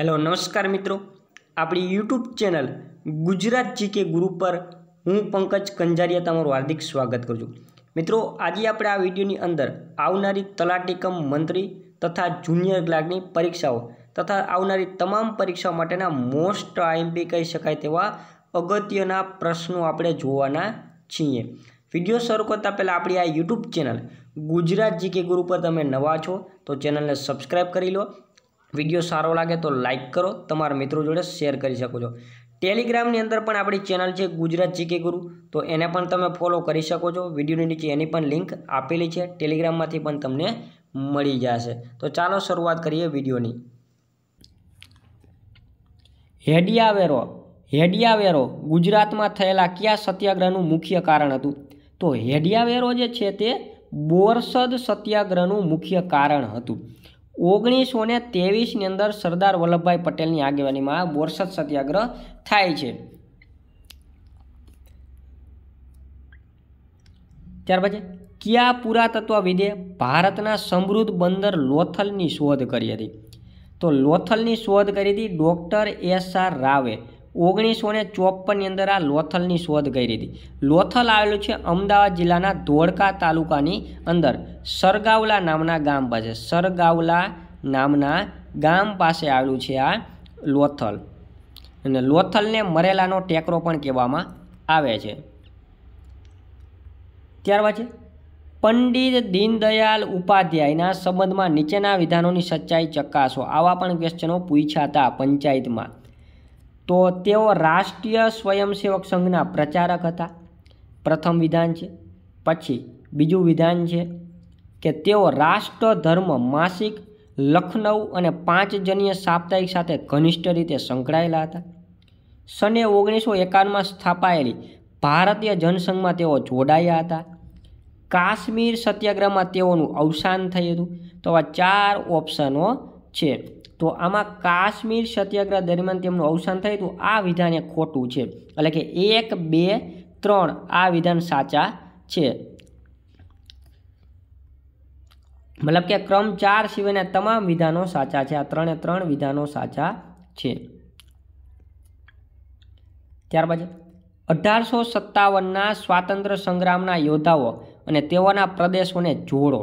hello નમસ્કાર મિત્રો આપણી યુટ્યુબ ચેનલ ગુજરાત જીકે ગુરુ પર હું પંકજ કંજારિયા તમારું હાર્દિક સ્વાગત કરું છું મિત્રો આજે આપણે આ વિડીયોની અંદર આવનારી તલાટીકમ મંત્રી તથા જુનિયર ક્લાર્કની પરીક્ષાઓ તથા આવનારી તમામ પરીક્ષાઓ માટેના મોસ્ટ આઈએમપી કહી શકાય તેવા અગત્યના પ્રશ્નો આપણે જોવાના છીએ વિડીયો શરૂ કરતાં પહેલાં આપણી આ યુટ્યુબ ચેનલ ગુજરાત જીકે ગુરુ પર તમે નવા છો તો ચેનલને સબસ્ક્રાઈબ કરી લો વિડીયો સારો લાગે તો લાઇક કરો તમારા મિત્રો જોડે શેર કરી શકો છો ટેલિગ્રામની અંદર પણ આપણી ચેનલ છે ગુજરાત જીકે ગુરુ તો એને પણ તમે ફોલો કરી શકો છો વિડીયોની નીચે એની પણ લિંક આપેલી છે ટેલિગ્રામમાંથી પણ તમને મળી જશે તો ચાલો શરૂઆત કરીએ વિડીયોની હેડિયાવેરો હેડિયાવેરો ગુજરાતમાં થયેલા કયા સત્યાગ્રહનું મુખ્ય કારણ હતું તો હેડિયાવેરો જે છે તે બોરસદ સત્યાગ્રહનું મુખ્ય કારણ હતું ઓગણીસો ને તેવીસની અંદર સરદાર વલ્લભભાઈ પટેલની આગેવાનીમાં બોરસદ સત્યાગ્રહ થાય છે ત્યાર પછી કયા પુરાતત્વવિદે ભારતના સમૃદ્ધ બંદર લોથલની શોધ કરી હતી તો લોથલની શોધ કરી હતી ડૉક્ટર એસ આર રાવે ઓગણીસો ને ચોપનની અંદર આ લોથલની શોધ કરી હતી લોથલ આવેલું છે અમદાવાદ જિલ્લાના ધોળકા તાલુકાની અંદર સરગાવલા નામના ગામ પાસે સરગાવલા નામના ગામ પાસે આવેલું છે આ લોથલ અને લોથલને મરેલાનો ટેકરો પણ કહેવામાં આવે છે ત્યારબાદ છે પંડિત દીનદયાલ ઉપાધ્યાયના સંબંધમાં નીચેના વિધાનોની સચ્ચાઈ ચકાસો આવા પણ ક્વેશ્ચનો પૂછ્યા પંચાયતમાં તો તેઓ રાષ્ટ્રીય સ્વયંસેવક સંઘના પ્રચારક હતા પ્રથમ વિધાન છે પછી બીજું વિધાન છે કે તેઓ રાષ્ટ્ર ધર્મ માસિક લખનઉ અને પાંચજનીય સાપ્તાહિક સાથે ઘનિષ્ઠ રીતે સંકળાયેલા હતા સને ઓગણીસો એકાવનમાં સ્થાપાયેલી ભારતીય જનસંઘમાં તેઓ જોડાયા હતા કાશ્મીર સત્યાગ્રહમાં તેઓનું અવસાન થયું હતું તો આ ચાર ઓપ્શનો છે તો આમાં કાશ્મીર સત્યાગ્રહ દરમિયાન તેમનું અવસાન થયું હતું આ વિધાન એ ખોટું છે એટલે કે એક બે ત્રણ આ વિધાન સાચા છે મતલબ કે ક્રમ ચાર સિવાયના તમામ વિધાનો સાચા છે આ ત્રણે ત્રણ વિધાનો સાચા છે ત્યારબાદ અઢારસો સત્તાવનના સ્વાતંત્ર્ય સંગ્રામના યોદ્ધાઓ અને તેઓના પ્રદેશોને જોડો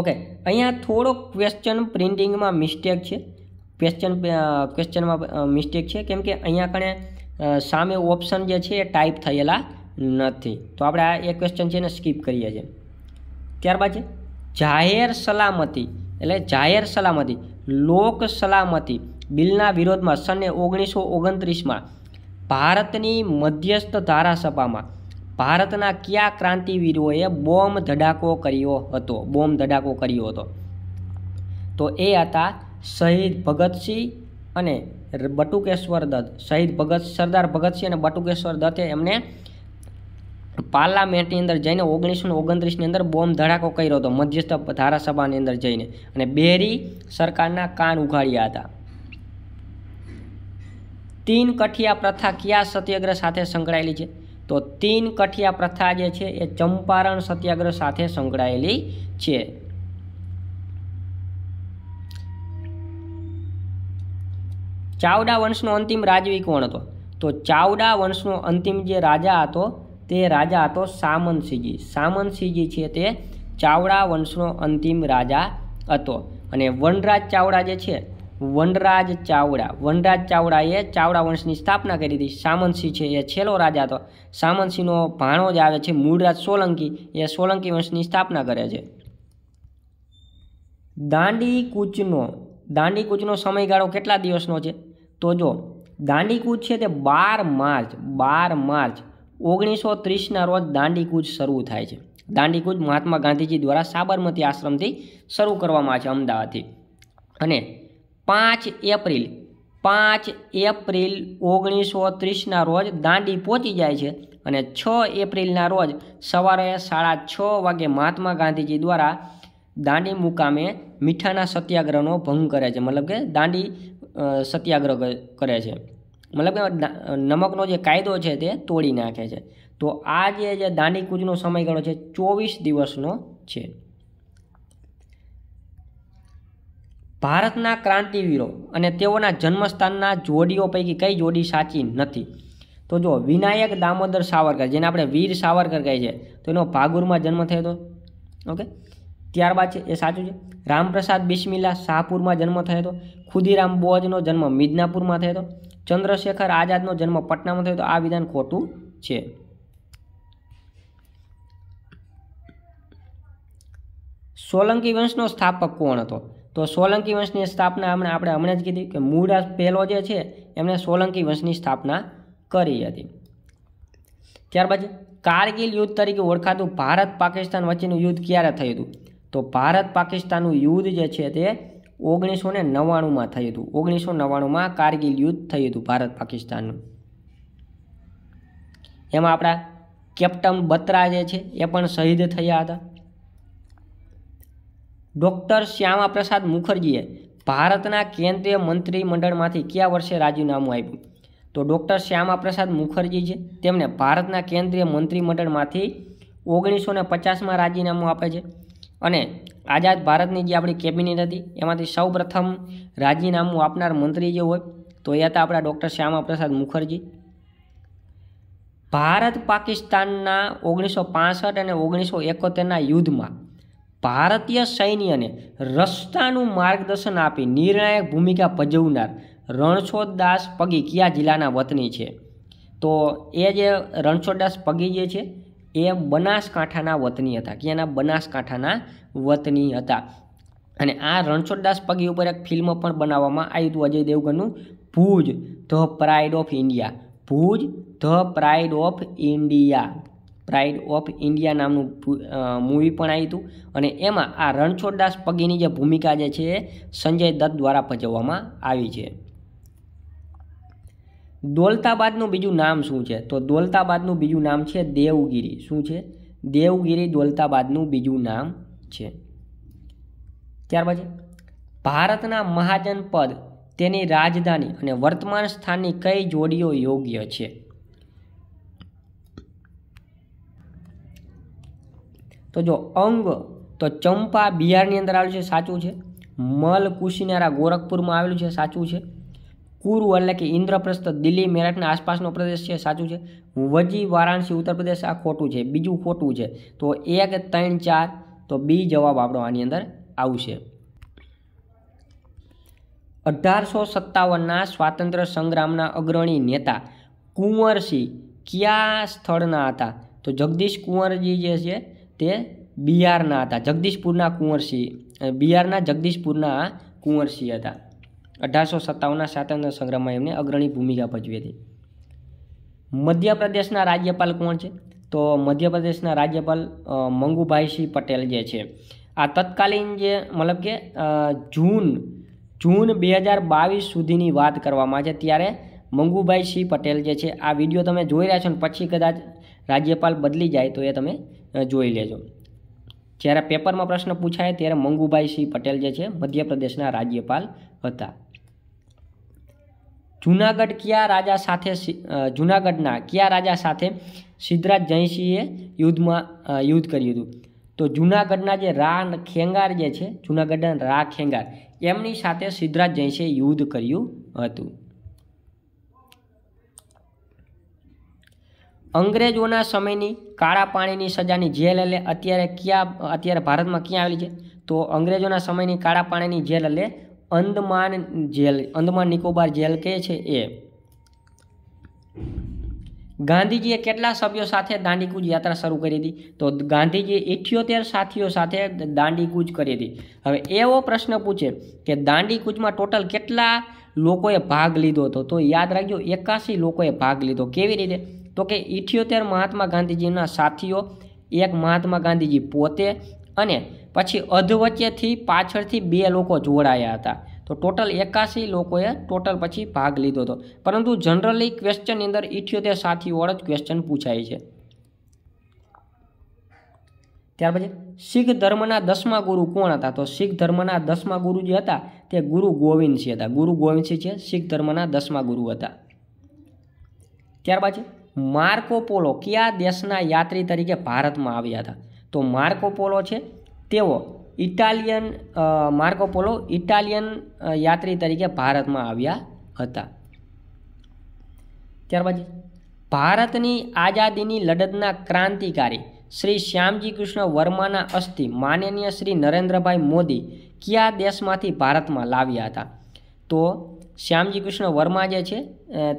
ઓકે અહીંયા થોડો ક્વેશ્ચન પ્રિન્ટિંગમાં મિસ્ટેક છે ક્વેશ્ચન ક્વેશ્ચનમાં મિસ્ટેક છે કેમ કે અહીંયા કણે સામે ઓપ્શન જે છે એ ટાઈપ થયેલા નથી તો આપણે આ એ ક્વેશ્ચન છે એને સ્કીપ કરીએ છીએ ત્યારબાદ છે જાહેર સલામતી એટલે જાહેર સલામતી લોક સલામતી બિલના વિરોધમાં સને ઓગણીસો ઓગણત્રીસમાં ભારતની મધ્યસ્થ ધારાસભામાં ભારતના કયા ક્રાંતિવીરોએ બોમ્બ ધડાકો કર્યો હતો બોમ્બ ધડાકો કર્યો હતો તો એ હતા શહીદ ભગતસિંહ અને બટુકેશ્વર દત્ત શહીદ ભગત સરદાર ભગતસિંહ અને બટુકેશ્વર દત્તે એમને પાર્લામેન્ટની અંદર જઈને ઓગણીસો ઓગણત્રીસની અંદર બોમ્બ ધડાકો કર્યો હતો મધ્યસ્થ ધારાસભાની અંદર જઈને અને બેરી સરકારના કાન ઉઘાડ્યા હતા તીન કઠિયા પ્રથા કયા સત્યાગ્રહ સાથે સંકળાયેલી છે તો તીન કઠિયા પ્રથા જે છે એ ચંપારણ સત્યાગ્રહ સાથે સંકળાયેલી છે ચાવડા વંશનો અંતિમ રાજવી કોણ હતો તો ચાવડા વંશનો અંતિમ જે રાજા હતો તે રાજા હતો સામંતસિંહજી સામંતસિંહજી છે તે ચાવડા વંશનો અંતિમ રાજા હતો અને વનરાજ ચાવડા જે છે વનરાજ ચાવડા વનરાજ ચાવડાએ ચાવડા વંશની સ્થાપના કરી હતી સામંતસિંહ છે એ છેલ્લો રાજા હતો સામંતસિંહનો ભાણો જ આવે છે મૂળરાજ સોલંકી એ સોલંકી વંશની સ્થાપના કરે છે દાંડી કૂચનો દાંડી કૂચનો સમયગાળો કેટલા દિવસનો છે તો જો દાંડી કૂચ છે તે બાર માર્ચ બાર માર્ચ ઓગણીસો ત્રીસના રોજ દાંડી કૂચ શરૂ થાય છે દાંડી કૂચ મહાત્મા ગાંધીજી દ્વારા સાબરમતી આશ્રમથી શરૂ કરવામાં આવે છે અમદાવાદથી અને પાંચ એપ્રિલ પાંચ એપ્રિલ ઓગણીસો ત્રીસના રોજ દાંડી પહોંચી જાય છે અને છ એપ્રિલના રોજ સવારે સાડા છ વાગે મહાત્મા ગાંધીજી દ્વારા દાંડી મુકામે મીઠાના સત્યાગ્રહનો ભંગ કરે છે મતલબ કે દાંડી સત્યાગ્રહ કરે છે મતલબ કે નમકનો જે કાયદો છે તે તોડી નાખે છે તો આ જે દાંડી કૂચનો સમયગાળો છે ચોવીસ દિવસનો છે ભારતના ક્રાંતિવીરો અને તેઓના જન્મસ્થાનના જોડીઓ પૈકી કઈ જોડી સાચી નથી તો જો વિનાયક દામોદર સાવરકર જેને આપણે વીર સાવરકર કહીએ છીએ તો એનો ભાગુરમાં જન્મ થયો હતો ઓકે ત્યારબાદ છે એ સાચું છે રામપ્રસાદ બિસ્મિલા શાહપુરમાં જન્મ થયો હતો ખુદીરામ બોઝનો જન્મ મિદનાપુરમાં થયો હતો ચંદ્રશેખર આઝાદનો જન્મ પટનામાં થયો હતો આ વિધાન ખોટું છે સોલંકી વંશનો સ્થાપક કોણ હતો તો સોલંકી વંશની સ્થાપના હમણાં આપણે હમણાં જ કીધી કે મૂળા પહેલો જે છે એમણે સોલંકી વંશની સ્થાપના કરી હતી ત્યારબાદ કારગિલ યુદ્ધ તરીકે ઓળખાતું ભારત પાકિસ્તાન વચ્ચેનું યુદ્ધ ક્યારે થયું હતું તો ભારત પાકિસ્તાનનું યુદ્ધ જે છે તે ઓગણીસો ને નવ્વાણુંમાં થયું હતું ઓગણીસો નવ્વાણુંમાં કારગિલ યુદ્ધ થયું હતું ભારત પાકિસ્તાનનું એમાં આપણા કેપ્ટન બત્રા જે છે એ પણ શહીદ થયા હતા ડૉક્ટર શ્યામાપ્રસાદ મુખર્જીએ ભારતના કેન્દ્રીય મંત્રીમંડળમાંથી કયા વર્ષે રાજીનામું આપ્યું તો ડૉક્ટર શ્યામાપ્રસાદ મુખર્જી છે તેમણે ભારતના કેન્દ્રીય મંત્રીમંડળમાંથી ઓગણીસો ને પચાસમાં રાજીનામું આપે છે અને આઝાદ ભારતની જે આપણી કેબિનેટ હતી એમાંથી સૌપ્રથમ રાજીનામું આપનાર મંત્રી જે હોય તો એ હતા આપણા ડૉક્ટર શ્યામાપ્રસાદ મુખર્જી ભારત પાકિસ્તાનના ઓગણીસો પાસઠ અને ઓગણીસો એકોતેરના યુદ્ધમાં ભારતીય સૈન્યને રસ્તાનું માર્ગદર્શન આપી નિર્ણાયક ભૂમિકા ભજવનાર રણછોડદાસ પગી કયા જિલ્લાના વતની છે તો એ જે રણછોડદાસ પગી જે છે એ બનાસકાંઠાના વતની હતા ક્યાંના બનાસકાંઠાના વતની હતા અને આ રણછોડદાસ પગી ઉપર એક ફિલ્મ પણ બનાવવામાં આવ્યું હતું અજય દેવગનનું Bhuj the pride of India Bhuj the pride of India pride of India નામનું મૂવી પણ આવ્યું હતું અને એમાં આ રણછોડદાસ પગીની જે ભૂમિકા જે છે એ સંજય દત્ત દ્વારા ભજવવામાં આવી છે દોલતાબાદનું બીજું નામ શું છે તો દોલતાબાદનું બીજું નામ છે દેવગીરી શું છે દેવગીરી દોલતાબાદનું બીજું નામ છે ત્યાર પછી ભારતના મહાજન પદ તેની રાજધાની અને વર્તમાન સ્થાનની કઈ જોડીઓ યોગ્ય છે તો જો અંગ તો ચંપા બિહારની અંદર આવેલું છે સાચું છે મલ કુશીનારા ગોરખપુરમાં આવેલું છે સાચું છે કુરુ એટલે કે ઇન્દ્રપ્રસ્થ દિલ્હી મેરઠના આસપાસનો પ્રદેશ છે સાચું છે વજી વારાણસી ઉત્તરપ્રદેશ આ ખોટું છે બીજું ખોટું છે તો એક ત્રણ ચાર તો બી જવાબ આપણો આની અંદર આવશે અઢારસો સત્તાવનના સ્વાતંત્ર્ય સંગ્રામના અગ્રણી નેતા કુંવરસિંહ કયા સ્થળના હતા તો જગદીશ કુંવરજી જે છે તે બિહારના હતા જગદીશપુરના કુંવરસિંહ બિહારના જગદીશપુરના કુંવરસિંહ હતા અઢારસો સત્તાવનના સ્વાતંત્ર્ય સંગ્રહમાં એમને અગ્રણી ભૂમિકા ભજવી હતી મધ્યપ્રદેશના રાજ્યપાલ કોણ છે તો મધ્યપ્રદેશના રાજ્યપાલ મંગુભાઈસિંહ પટેલ જે છે આ તત્કાલીન જે મતલબ કે જૂન જૂન બે હજાર બાવીસ સુધીની વાત કરવામાં છે ત્યારે મંગુભાઈસિંહ પટેલ જે છે આ વિડીયો તમે જોઈ રહ્યા છો ને પછી કદાચ રાજ્યપાલ બદલી જાય તો એ તમે જોઈ લેજો જ્યારે પેપરમાં પ્રશ્ન પૂછાય ત્યારે મંગુભાઈ સિંહ પટેલ જે છે મધ્યપ્રદેશના રાજ્યપાલ હતા જૂનાગઢ કયા રાજા સાથે જૂનાગઢના કયા રાજા સાથે સિદ્ધરાજ જયસિંહે યુદ્ધમાં યુદ્ધ કર્યું હતું તો જૂનાગઢના જે રા ખેંગાર જે છે જૂનાગઢના રા ખેંગાર એમની સાથે સિદ્ધરાજ જયસિંહે યુદ્ધ કર્યું હતું અંગ્રેજોના સમયની કાળા પાણીની સજાની જેલ એટલે અત્યારે ક્યાં અત્યારે ભારતમાં ક્યાં આવેલી છે તો અંગ્રેજોના સમયની કાળા પાણીની જેલ એટલે અંદમાન જેલ અંદમાન નિકોબાર જેલ કહે છે એ ગાંધીજીએ કેટલા સભ્યો સાથે દાંડીકૂચ યાત્રા શરૂ કરી હતી તો ગાંધીજીએ ઇઠ્યોતેર સાથીઓ સાથે દાંડીકૂચ કરી હતી હવે એવો પ્રશ્ન પૂછે કે દાંડીકૂચમાં ટોટલ કેટલા લોકોએ ભાગ લીધો હતો તો યાદ રાખજો એકાસી લોકોએ ભાગ લીધો કેવી રીતે તો કે ઇઠ્યોતેર મહાત્મા ગાંધીજીના સાથીઓ એક મહાત્મા ગાંધીજી પોતે અને પછી અધવચ્ચેથી પાછળથી બે લોકો જોડાયા હતા તો ટોટલ એકાસી લોકોએ ટોટલ પછી ભાગ લીધો હતો પરંતુ જનરલી ક્વેશ્ચનની અંદર ઇઠ્યોતેર સાથીઓળ જ ક્વેશ્ચન પૂછાય છે ત્યાર પછી શીખ ધર્મના દસમા ગુરુ કોણ હતા તો શીખ ધર્મના દસમા ગુરુ જે હતા તે ગુરુ ગોવિંદસિંહ હતા ગુરુ ગોવિંદસિંહ છે શીખ ધર્મના દસમા ગુરુ હતા ત્યારબાદ છે માર્કોપોલો કયા દેશના યાત્રી તરીકે ભારતમાં આવ્યા હતા તો માર્કોપોલો છે તેઓ ઇટાલિયન માર્કોપોલો ઇટાલિયન યાત્રી તરીકે ભારતમાં આવ્યા હતા ત્યારબાદ ભારતની આઝાદીની લડતના ક્રાંતિકારી શ્રી શ્યામજી કૃષ્ણ વર્માના અસ્થિ માનનીય શ્રી નરેન્દ્રભાઈ મોદી કયા દેશમાંથી ભારતમાં લાવ્યા હતા તો શ્યામજી કૃષ્ણ વર્મા જે છે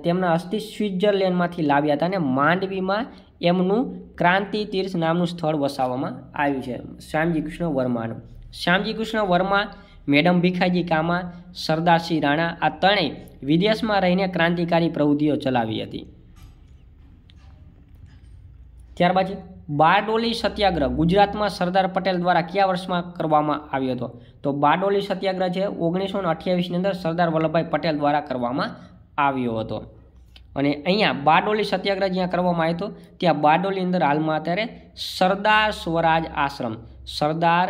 તેમના અસ્થિ સ્વિટ્ઝરલેન્ડમાંથી લાવ્યા હતા અને માંડવીમાં એમનું ક્રાંતિ તીર્થ નામનું સ્થળ વસાવવામાં આવ્યું છે શ્યામજી કૃષ્ણ વર્માનું શ્યામજી કૃષ્ણ વર્મા મેડમ ભીખાજી કામા સરદારસિંહ રાણા આ ત્રણેય વિદેશમાં રહીને ક્રાંતિકારી પ્રવૃત્તિઓ ચલાવી હતી ત્યારબાદ બારડોલી સત્યાગ્રહ ગુજરાતમાં સરદાર પટેલ દ્વારા કયા વર્ષમાં કરવામાં આવ્યો હતો તો બારડોલી સત્યાગ્રહ છે ઓગણીસો ને અઠ્યાવીસની અંદર સરદાર વલ્લભભાઈ પટેલ દ્વારા કરવામાં આવ્યો હતો અને અહીંયા બારડોલી સત્યાગ્રહ જ્યાં કરવામાં આવ્યો હતો ત્યાં બારડોલી અંદર હાલમાં અત્યારે સરદાર સ્વરાજ આશ્રમ સરદાર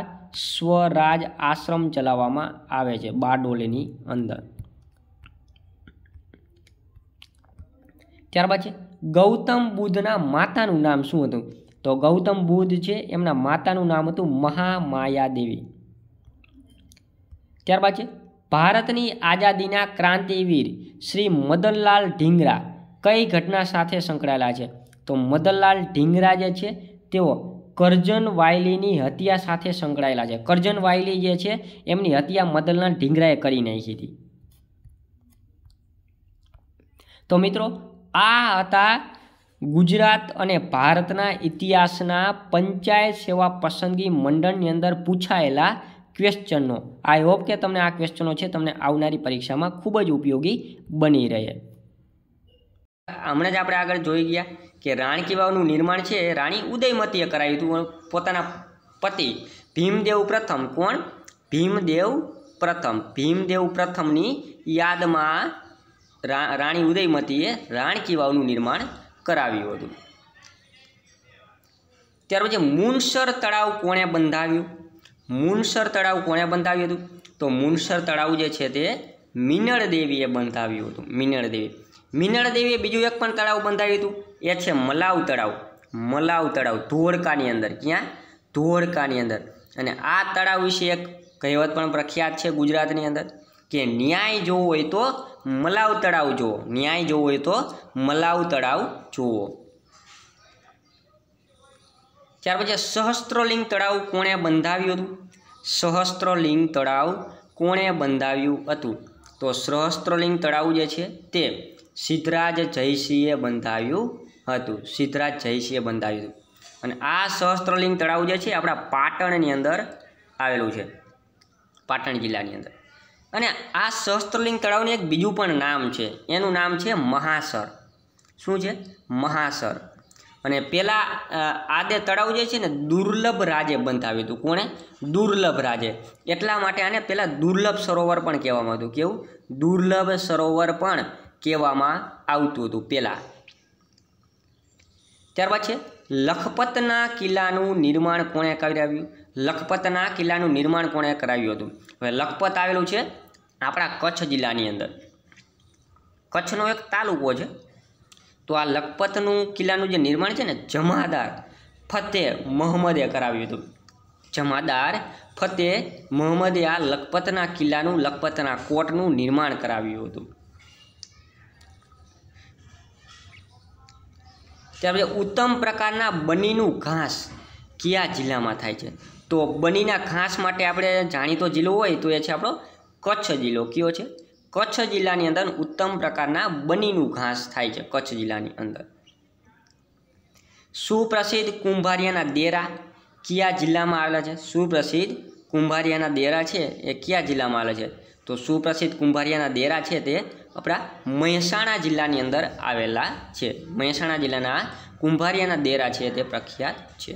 સ્વરાજ આશ્રમ ચલાવવામાં આવે છે બારડોલીની અંદર ત્યારબાદ છે ગૌતમ બુદ્ધના માતાનું નામ શું હતું તો ગૌતમ બુદ્ધ છે એમના માતાનું નામ હતું મહામાયાદેવી ત્યારબાદ છે ભારતની આઝાદીના ક્રાંતિવીર શ્રી મદનલાલ ઢીંગરા કઈ ઘટના સાથે સંકળાયેલા છે તો મદનલાલ ઢીંગરા જે છે તેઓ કરજન વાયલીની હત્યા સાથે સંકળાયેલા છે કરજન વાયલી જે છે એમની હત્યા મદનલાલ ઢીંગરાએ કરી નાખી હતી તો મિત્રો આ હતા ગુજરાત અને ભારતના ઇતિહાસના પંચાયત સેવા પસંદગી મંડળની અંદર પૂછાયેલા ક્વેશ્ચનો આઈ હોપ કે તમને આ ક્વેશ્ચનો છે તમને આવનારી પરીક્ષામાં ખૂબ જ ઉપયોગી બની રહે હમણાં જ આપણે આગળ જોઈ ગયા કે રાણકી વાવનું નિર્માણ છે રાણી ઉદયમતીએ કરાયું હતું પોતાના પતિ ભીમદેવ પ્રથમ કોણ ભીમદેવ પ્રથમ ભીમદેવ પ્રથમની યાદમાં રાણી ઉદયમતીએ રાણકી વાવનું નિર્માણ કરાવ્યું હતું ત્યાર પછી મુનસર તળાવ કોણે બંધાવ્યું મુનસર તળાવ કોણે બંધાવ્યું હતું તો મુનસર તળાવ જે છે તે મિનળ દેવીએ બંધાવ્યું હતું મિનળ દેવી મિનળ દેવીએ બીજું એક પણ તળાવ બંધાવ્યું હતું એ છે મલાવ તળાવ મલાવ તળાવ ધોળકાની અંદર ક્યાં ધોળકાની અંદર અને આ તળાવ વિશે એક કહેવત પણ પ્રખ્યાત છે ગુજરાતની અંદર કે ન્યાય જોવો હોય તો મલાવ તળાવ જુઓ ન્યાય જોવો હોય તો મલાવ તળાવ જુઓ ત્યાર પછી સહસ્ત્રલિંગ તળાવ કોણે બંધાવ્યું હતું સહસ્ત્રલિંગ તળાવ કોણે બંધાવ્યું હતું તો સહસ્ત્રલિંગ તળાવ જે છે તે સિદ્ધરાજ જયસિંહે બંધાવ્યું હતું સિદ્ધરાજ જયસિંહે બંધાવ્યું હતું અને આ સહસ્ત્રલિંગ તળાવ જે છે આપણા પાટણની અંદર આવેલું છે પાટણ જિલ્લાની અંદર અને આ સહસ્ત્રલિંગ તળાવનું એક બીજું પણ નામ છે એનું નામ છે મહાસર શું છે મહાસર અને પહેલાં આદે તળાવ જે છે ને દુર્લભ રાજે બંધાવ્યું હતું કોણે દુર્લભ રાજે એટલા માટે આને પહેલાં દુર્લભ સરોવર પણ કહેવામાં હતું કેવું દુર્લભ સરોવર પણ કહેવામાં આવતું હતું પહેલાં ત્યારબાદ છે લખપતના કિલ્લાનું નિર્માણ કોણે કરાવ્યું લખપતના કિલ્લાનું નિર્માણ કોણે કરાવ્યું હતું હવે લખપત આવેલું છે આપણા કચ્છ જિલ્લાની અંદર કચ્છનો એક તાલુકો છે તો આ લખપતનું કિલ્લાનું જે નિર્માણ છે ને જમાદાર ફતેહ મોહમ્મદે કરાવ્યું હતું જમાદાર ફતેહ મોહમ્મદે આ લખપતના કિલ્લાનું લખપતના કોટનું નિર્માણ કરાવ્યું હતું ત્યારબાદ ઉત્તમ પ્રકારના બનીનું ઘાસ કયા જિલ્લામાં થાય છે તો બનીના ખાસ માટે આપણે જાણીતો જિલ્લો હોય તો એ છે આપણો કચ્છ જિલ્લો કયો છે કચ્છ જિલ્લાની અંદર ઉત્તમ પ્રકારના બનીનું ઘાસ થાય છે કચ્છ જિલ્લાની અંદર સુપ્રસિદ્ધ કુંભારિયાના દેરા કયા જિલ્લામાં આવેલા છે સુપ્રસિદ્ધ કુંભારિયાના દેરા છે એ કયા જિલ્લામાં આવેલા છે તો સુપ્રસિદ્ધ કુંભારિયાના દેરા છે તે આપણા મહેસાણા જિલ્લાની અંદર આવેલા છે મહેસાણા જિલ્લાના કુંભારિયાના દેરા છે તે પ્રખ્યાત છે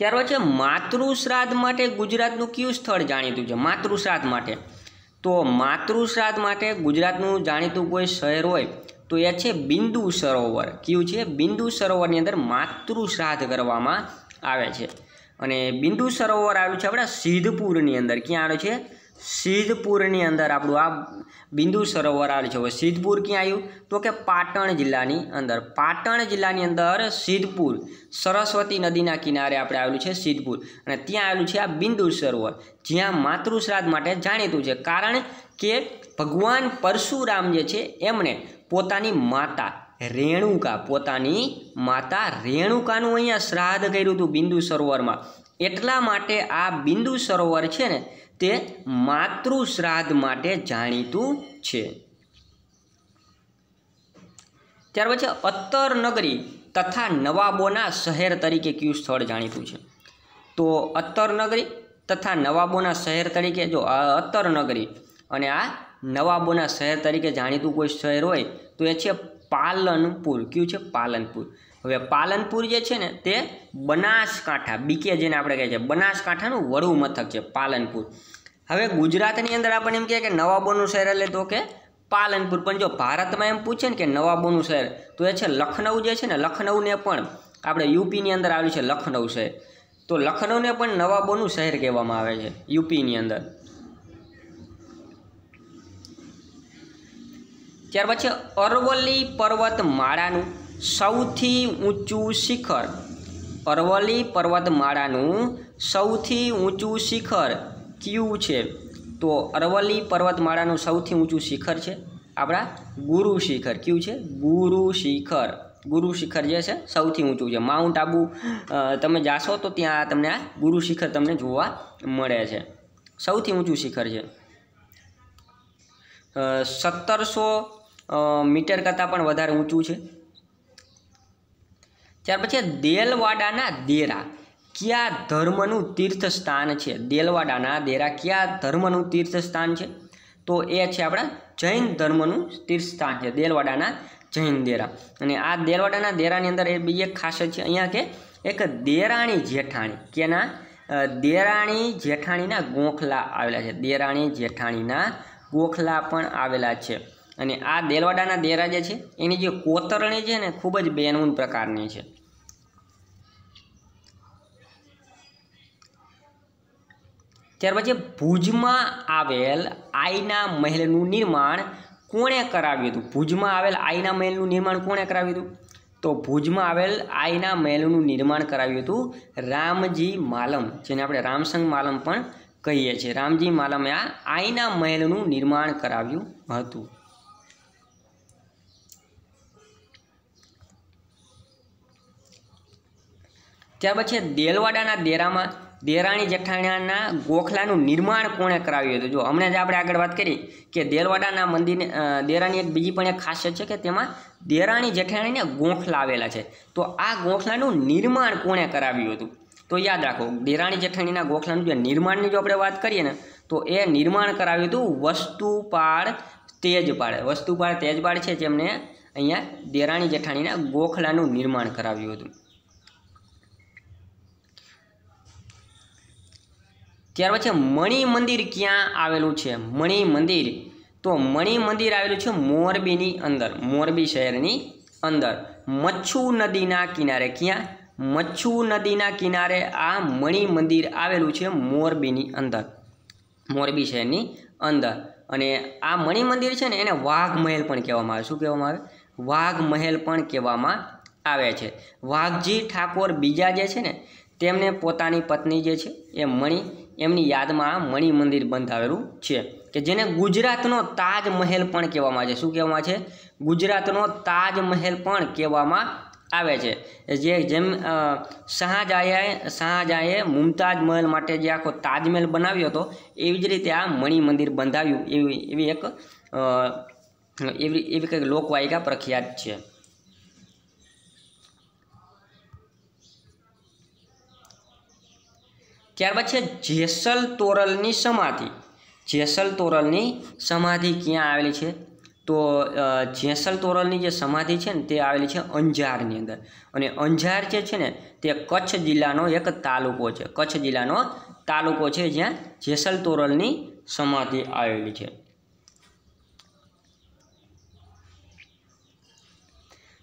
ત્યારબાદ છે માતૃશ્રાદ્ધ માટે ગુજરાતનું કયું સ્થળ જાણીતું છે માતૃશ્રાદ્ધ માટે તો માતૃશ્રાદ્ધ માટે ગુજરાતનું જાણીતું કોઈ શહેર હોય તો એ છે બિંદુ સરોવર કયું છે બિંદુ સરોવરની અંદર માતૃશ્રાદ્ધ કરવામાં આવે છે અને બિંદુ સરોવર આવ્યું છે આપણે સિદ્ધપુરની અંદર ક્યાં આવ્યું છે સિદ્ધપુરની અંદર આપણું આ બિંદુ સરોવર આવેલું છે હવે સિદ્ધપુર ક્યાં આવ્યું તો કે પાટણ જિલ્લાની અંદર પાટણ જિલ્લાની અંદર સિદ્ધપુર સરસ્વતી નદીના કિનારે આપણે આવેલું છે સિદ્ધપુર અને ત્યાં આવેલું છે આ બિંદુ સરોવર જ્યાં માતૃશ્રાદ્ધ માટે જાણીતું છે કારણ કે ભગવાન પરશુરામ જે છે એમણે પોતાની માતા રેણુકા પોતાની માતા રેણુકાનું અહીંયા શ્રાદ્ધ કર્યું હતું બિંદુ સરોવરમાં એટલા માટે આ બિંદુ સરોવર છે ને તે માતૃશ્રાદ્ધ માટે જાણીતું છે ત્યાર પછી અત્તર નગરી તથા નવાબોના શહેર તરીકે કયું સ્થળ જાણીતું છે તો અત્તર નગરી તથા નવાબોના શહેર તરીકે જો અત્તર નગરી અને આ નવાબોના શહેર તરીકે જાણીતું કોઈ શહેર હોય તો એ છે પાલનપુર કયું છે પાલનપુર હવે પાલનપુર જે છે ને તે બનાસકાંઠા બીકે જેને આપણે કહે છે બનાસકાંઠાનું વડું મથક છે પાલનપુર હવે ગુજરાતની અંદર આપણને એમ કહે કે નવાબોનું શહેર એટલે તો કે પાલનપુર પણ જો ભારતમાં એમ પૂછે ને કે નવાબોનું શહેર તો એ છે લખનઉ જે છે ને લખનઉને પણ આપણે યુપીની અંદર આવ્યું છે લખનઉ શહેર તો લખનઉને પણ નવાબોનું શહેર કહેવામાં આવે છે યુપીની અંદર ત્યાર પછી અરવલ્લી પર્વતમાળાનું સૌથી ઊંચું શિખર અરવલ્લી પર્વતમાળાનું સૌથી ઊંચું શિખર ક્યુ છે તો અરવલ્લી પર્વતમાળાનું સૌથી ઊંચું શિખર છે આપણા ગુરુ શિખર ક્યુ છે ગુરુ શિખર ગુરુ શિખર જે છે સૌથી ઊંચું છે માઉન્ટ આબુ તમે જાશો તો ત્યાં તમને આ ગુરુ શિખર તમને જોવા મળે છે સૌથી ઊંચું શિખર છે સત્તરસો મીટર કરતાં પણ વધારે ઊંચું છે ત્યાર પછી દેલવાડાના દેરા કયા ધર્મનું તીર્થસ્થાન છે દેલવાડાના દેરા કયા ધર્મનું તીર્થસ્થાન છે તો એ છે આપણા જૈન ધર્મનું તીર્થસ્થાન છે દેલવાડાના જૈન દેરા અને આ દેલવાડાના દેરાની અંદર એ બીજી એક ખાસિયત છે અહીંયા કે એક દેરાણી જેઠાણી કેના દેરાણી જેઠાણીના ગોખલા આવેલા છે દેરાણી જેઠાણીના ગોખલા પણ આવેલા છે અને આ દેલવાડાના દેરા જે છે એની જે કોતરણી છે ને ખૂબ જ બેનૂન પ્રકારની છે ત્યાર પછી ભુજમાં આવેલ આઈના મહેલનું નિર્માણ કોણે કરાવ્યું હતું ભુજમાં આવેલ આઈના મહેલનું નિર્માણ કોણે કરાવ્યું હતું તો ભુજમાં આવેલ આઈના મહેલનું નિર્માણ કરાવ્યું હતું રામજી માલમ જેને આપણે રામસંગ માલમ પણ કહીએ છીએ રામજી માલમે આ આઈના મહેલનું નિર્માણ કરાવ્યું હતું ત્યાર પછી દેલવાડાના દેરામાં દેરાણી જેઠાણીયાના ગોખલાનું નિર્માણ કોણે કરાવ્યું હતું જો હમણાં જ આપણે આગળ વાત કરી કે દેલવાડાના મંદિરને દેરાણી એક બીજી પણ એક ખાસિયત છે કે તેમાં દેરાણી જેઠાણીને ગોખલા આવેલા છે તો આ ગોખલાનું નિર્માણ કોણે કરાવ્યું હતું તો યાદ રાખો દેરાણી જેઠાણીના ગોખલાનું જે નિર્માણની જો આપણે વાત કરીએ ને તો એ નિર્માણ કરાવ્યું હતું વસ્તુપાળ તેજપાળ વસ્તુપાળ તેજપાળ છે જેમણે અહીંયા દેરાણી જેઠાણીના ગોખલાનું નિર્માણ કરાવ્યું હતું ત્યાર પછી મણિ મંદિર ક્યાં આવેલું છે મણિ મંદિર તો મણિ મંદિર આવેલું છે મોરબીની અંદર મોરબી શહેરની અંદર મચ્છુ નદીના કિનારે ક્યાં મચ્છુ નદીના કિનારે આ મણિ મંદિર આવેલું છે મોરબીની અંદર મોરબી શહેરની અંદર અને આ મણિ મંદિર છે ને એને વાઘ મહેલ પણ કહેવામાં આવે શું કહેવામાં આવે વાઘ મહેલ પણ કહેવામાં આવે છે વાઘજી ઠાકોર બીજા જે છે ને તેમને પોતાની પત્ની જે છે એ મણિ એમની યાદમાં મણિ મંદિર બંધાવેલું છે કે જેને ગુજરાતનો તાજ મહેલ પણ કહેવામાં આવે છે શું કહેવામાં છે ગુજરાતનો તાજમહેલ પણ કહેવામાં આવે છે જે જેમ શાહજહાએ શાહજહાએ મુમતાજ મહેલ માટે જે આખો તાજમહેલ બનાવ્યો હતો એવી જ રીતે આ મણિ મંદિર બંધાવ્યું એવી એવી એક એવી એવી કંઈક લોકવાયિકા પ્રખ્યાત છે ત્યારબાદ છે જેસલ તોરલની સમાધિ જેસલ તોરલની સમાધિ ક્યાં આવેલી છે તો જેસલ તોરલની જે સમાધિ છે ને તે આવેલી છે અંજારની અંદર અને અંજાર જે છે ને તે કચ્છ જિલ્લાનો એક તાલુકો છે કચ્છ જિલ્લાનો તાલુકો છે જ્યાં જેસલ તોરલની સમાધિ આવેલી છે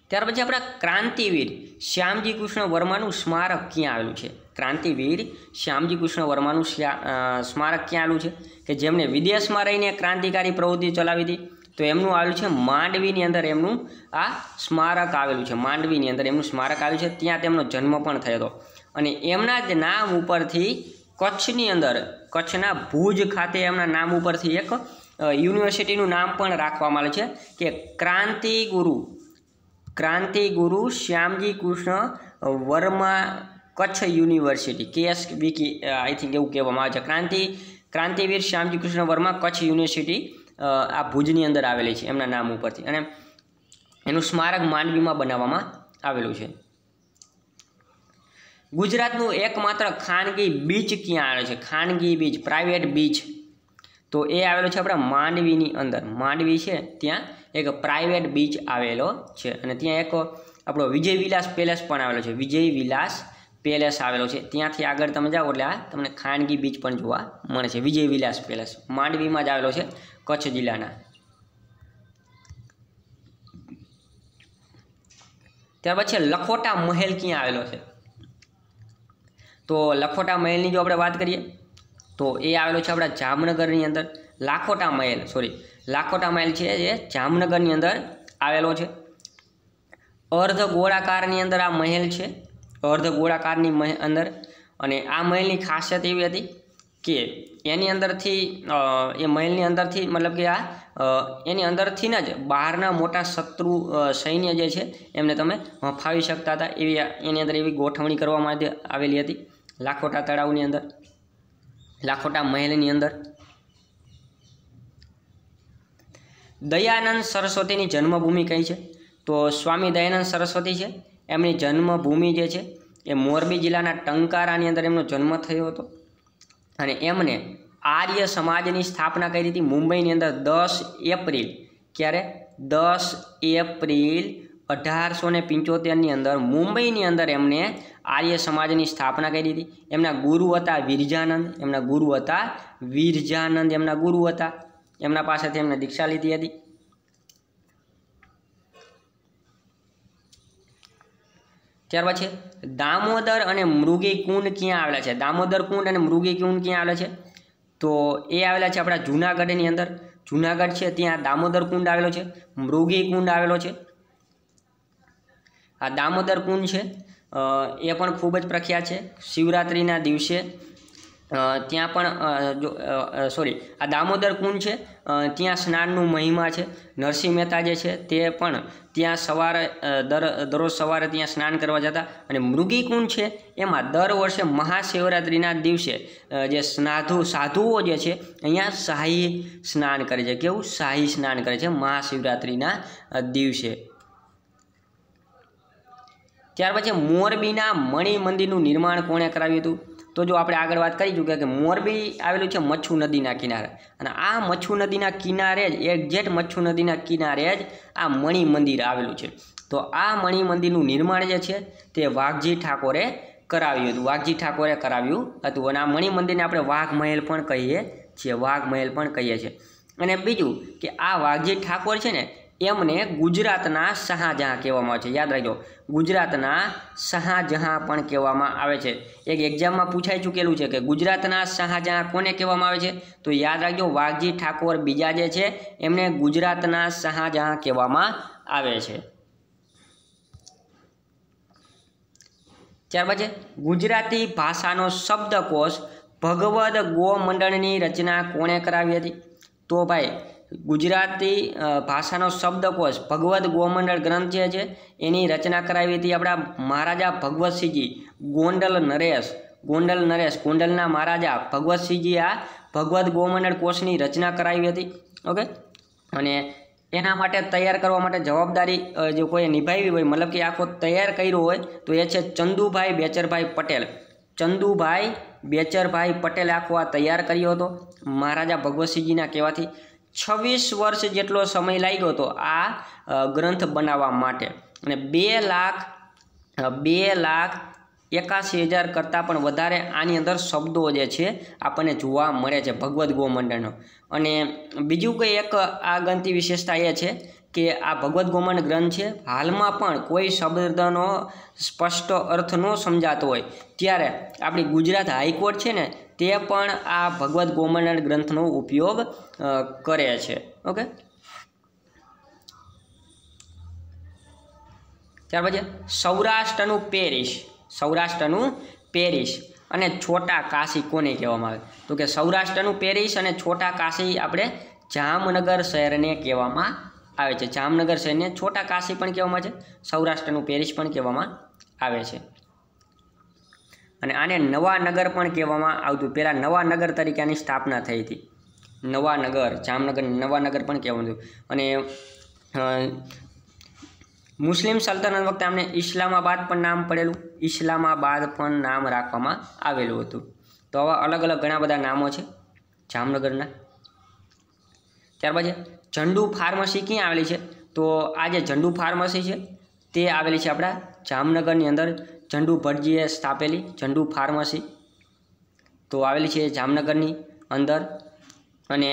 ત્યાર પછી આપણા ક્રાંતિવીર શ્યામજી કૃષ્ણ વર્માનું સ્મારક ક્યાં આવેલું છે ક્રાંતિવીર શ્યામજી કૃષ્ણ વર્માનું સ્મારક ક્યાં આવેલું છે કે જેમણે વિદેશમાં રહીને ક્રાંતિકારી પ્રવૃત્તિ ચલાવી હતી તો એમનું આવેલું છે માંડવીની અંદર એમનું આ સ્મારક આવેલું છે માંડવીની અંદર એમનું સ્મારક આવ્યું છે ત્યાં તેમનો જન્મ પણ થયો હતો અને એમના જ નામ ઉપરથી કચ્છની અંદર કચ્છના ભુજ ખાતે એમના નામ ઉપરથી એક યુનિવર્સિટીનું નામ પણ રાખવામાં આવ્યું છે કે ક્રાંતિ ગુરુ ક્રાંતિ ગુરુ શ્યામજી કૃષ્ણ વર્મા કચ્છ યુનિવર્સિટી કેએસ બીકી આઈ થિંક એવું કહેવામાં આવે છે ક્રાંતિ ક્રાંતિવીર શ્યામજી કૃષ્ણ વર્મા કચ્છ યુનિવર્સિટી આ ભુજની અંદર આવેલી છે એમના નામ ઉપરથી અને એનું સ્મારક માંડવીમાં બનાવવામાં આવેલું છે ગુજરાતનું એકમાત્ર ખાનગી બીચ ક્યાં આવેલું છે ખાનગી બીચ પ્રાઇવેટ બીચ તો એ આવેલો છે આપણા માંડવીની અંદર માંડવી છે ત્યાં એક પ્રાઇવેટ બીચ આવેલો છે અને ત્યાં એક આપણો વિજય વિલાસ પેલેસ પણ આવેલો છે વિજય વિલાસ પેલેસ આવેલો છે ત્યાંથી આગળ તમે જાઓ એટલે આ તમને ખાનગી બીચ પણ જોવા મળે છે વિજય વિલાસ પેલેસ માંડવીમાં જ આવેલો છે કચ્છ જિલ્લાના ત્યાર પછી લખોટા મહેલ ક્યાં આવેલો છે તો લખોટા મહેલની જો આપણે વાત કરીએ તો એ આવેલો છે આપણા જામનગરની અંદર લાખોટા મહેલ સોરી લાખોટા મહેલ છે એ જામનગરની અંદર આવેલો છે અર્ધ ગોળાકારની અંદર આ મહેલ છે અર્ધ ગોળાકારની મહે અંદર અને આ મહેલની ખાસિયત એવી હતી કે એની અંદરથી એ મહેલની અંદરથી મતલબ કે આ એની અંદરથી જ બહારના મોટા શત્રુ સૈન્ય જે છે એમને તમે ફાવી શકતા હતા એવી એની અંદર એવી ગોઠવણી કરવામાં આવેલી હતી લાખોટા તળાવની અંદર લાખોટા મહેલની અંદર દયાનંદ સરસ્વતીની જન્મભૂમિ કઈ છે તો સ્વામી દયાનંદ સરસ્વતી છે એમની જન્મભૂમિ જે છે એ મોરબી જિલ્લાના ટંકારાની અંદર એમનો જન્મ થયો હતો અને એમને આર્ય સમાજની સ્થાપના કરી હતી મુંબઈની અંદર દસ એપ્રિલ ક્યારે દસ એપ્રિલ અઢારસો ને પંચોતેરની અંદર મુંબઈની અંદર એમણે આર્ય સમાજની સ્થાપના કરી હતી એમના ગુરુ હતા વિરજાનંદ એમના ગુરુ હતા વિરજાનંદ એમના ગુરુ હતા એમના પાસેથી એમણે દીક્ષા લીધી હતી ત્યાર પછી દામોદર અને મૃગી કુંડ ક્યાં આવેલા છે દામોદર કુંડ અને મૃગી કુંડ ક્યાં આવેલા છે તો એ આવેલા છે આપણા જૂનાગઢની અંદર જૂનાગઢ છે ત્યાં દામોદર કુંડ આવેલો છે મૃગી કુંડ આવેલો છે આ દામોદર કુંડ છે એ પણ ખૂબ જ પ્રખ્યાત છે શિવરાત્રિના દિવસે ત્યાં પણ જો સોરી આ દામોદર કુંડ છે ત્યાં સ્નાનનું મહિમા છે નરસિંહ મહેતા જે છે તે પણ ત્યાં સવારે દર દરરોજ સવારે ત્યાં સ્નાન કરવા જતા અને મૃગી મૃગીકુંડ છે એમાં દર વર્ષે મહાશિવરાત્રિના દિવસે જે સ્નાધુ સાધુઓ જે છે અહીંયા શાહી સ્નાન કરે છે કેવું શાહી સ્નાન કરે છે મહાશિવરાત્રિના દિવસે ત્યાર પછી મોરબીના મણિ મંદિરનું નિર્માણ કોણે કરાવ્યું હતું તો જો આપણે આગળ વાત કરી ચૂક્યા કે મોરબી આવેલું છે મચ્છુ નદીના કિનારે અને આ મચ્છુ નદીના કિનારે જ એક્ઝેક્ટ મચ્છુ નદીના કિનારે જ આ મણિ મંદિર આવેલું છે તો આ મણિ મંદિરનું નિર્માણ જે છે તે વાઘજી ઠાકોરે કરાવ્યું હતું વાઘજી ઠાકોરે કરાવ્યું હતું અને આ મણિ મંદિરને આપણે વાઘ મહેલ પણ કહીએ છીએ વાઘ મહેલ પણ કહીએ છીએ અને બીજું કે આ વાઘજી ઠાકોર છે ને એમને ગુજરાતના શાહજહાં કહેવામાં આવે છે યાદ રાખજો ગુજરાતના શાહજહાં પણ કહેવામાં આવે છે એક એક્ઝામમાં પૂછાઈ ચૂકેલું છે કે ગુજરાતના શાહજહાં કોને કહેવામાં આવે છે તો યાદ રાખજો વાઘજી ઠાકોર બીજા જે છે એમને ગુજરાતના શાહજહાં કહેવામાં આવે છે ત્યારબાદ છે ગુજરાતી ભાષાનો શબ્દકોષ ભગવદ ગો મંડળની રચના કોણે કરાવી હતી તો ભાઈ ગુજરાતી ભાષાનો શબ્દકોશ ભગવદ્ ગોમંડળ ગ્રંથ જે છે એની રચના કરાવી હતી આપણા મહારાજા ભગવતસિંહજી ગોંડલ નરેશ ગોંડલ નરેશ ગોંડલના મહારાજા ભગવતસિંહજી આ ભગવદ્ ગોમંડળ કોષની રચના કરાવી હતી ઓકે અને એના માટે તૈયાર કરવા માટે જવાબદારી જો કોઈએ નિભાવી હોય મતલબ કે આખો તૈયાર કર્યો હોય તો એ છે ચંદુભાઈ બેચરભાઈ પટેલ ચંદુભાઈ બેચરભાઈ પટેલ આખો આ તૈયાર કર્યો હતો મહારાજા ભગવતસિંહજીના કહેવાથી છવ્વીસ વર્ષ જેટલો સમય લાગ્યો હતો આ ગ્રંથ બનાવવા માટે અને બે લાખ બે લાખ એકાસી હજાર કરતાં પણ વધારે આની અંદર શબ્દો જે છે આપણને જોવા મળે છે ભગવદ્ ગોમંડળનો અને બીજું કંઈ એક આ ગ્રંથની વિશેષતા એ છે કે આ ભગવદ્ ગોમંડ ગ્રંથ છે હાલમાં પણ કોઈ શબ્દનો સ્પષ્ટ અર્થ ન સમજાતો હોય ત્યારે આપણી ગુજરાત હાઈકોર્ટ છે ને તે પણ આ ભગવદ્ ગોમંડળ ગ્રંથનો ઉપયોગ કરે છે ઓકે ત્યાર પછી સૌરાષ્ટ્રનું પેરિસ સૌરાષ્ટ્રનું પેરિસ અને છોટા કાશી કોને કહેવામાં આવે તો કે સૌરાષ્ટ્રનું પેરિસ અને છોટા કાશી આપણે જામનગર શહેરને કહેવામાં આવે છે જામનગર શહેરને છોટા કાશી પણ કહેવામાં છે સૌરાષ્ટ્રનું પેરિસ પણ કહેવામાં આવે છે અને આને નવા નગર પણ કહેવામાં આવતું પહેલાં નવા નગર તરીકે આની સ્થાપના થઈ હતી નવા નગર જામનગર નવા નગર પણ કહેવાનું હતું અને મુસ્લિમ સલ્તનત વખતે આમને ઇસ્લામાબાદ પણ નામ પડેલું ઇસ્લામાબાદ પણ નામ રાખવામાં આવેલું હતું તો આવા અલગ અલગ ઘણા બધા નામો છે જામનગરના ત્યારબાદ છે ઝંડુ ફાર્મસી ક્યાં આવેલી છે તો આ જે ઝંડુ ફાર્મસી છે તે આવેલી છે આપણા જામનગરની અંદર ચંડુ ભટજીએ સ્થાપેલી ચંડુ ફાર્મસી તો આવેલી છે જામનગરની અંદર અને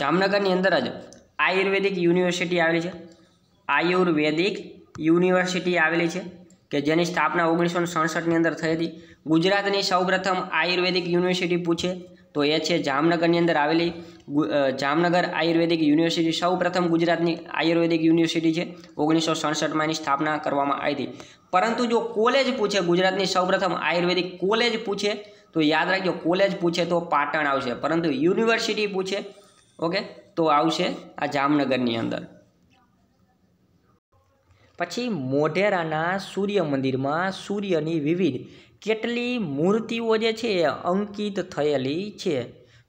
જામનગરની અંદર જ આયુર્વેદિક યુનિવર્સિટી આવેલી છે આયુર્વેદિક યુનિવર્સિટી આવેલી છે કે જેની સ્થાપના ઓગણીસો સડસઠની અંદર થઈ હતી ગુજરાતની સૌપ્રથમ આયુર્વેદિક યુનિવર્સિટી પૂછે તો એ છે જામનગરની અંદર આવેલી જામનગર આયુર્વેદિક યુનિવર્સિટી સૌપ્રથમ ગુજરાતની આયુર્વેદિક યુનિવર્સિટી છે ઓગણીસો સડસઠમાં એની સ્થાપના કરવામાં આવી હતી પરંતુ જો કોલેજ પૂછે ગુજરાતની સૌપ્રથમ આયુર્વેદિક કોલેજ પૂછે તો યાદ રાખજો કોલેજ પૂછે તો પાટણ આવશે પરંતુ યુનિવર્સિટી પૂછે ઓકે તો આવશે આ જામનગરની અંદર પછી મોઢેરાના સૂર્ય મંદિરમાં સૂર્યની વિવિધ કેટલી મૂર્તિઓ જે છે એ અંકિત થયેલી છે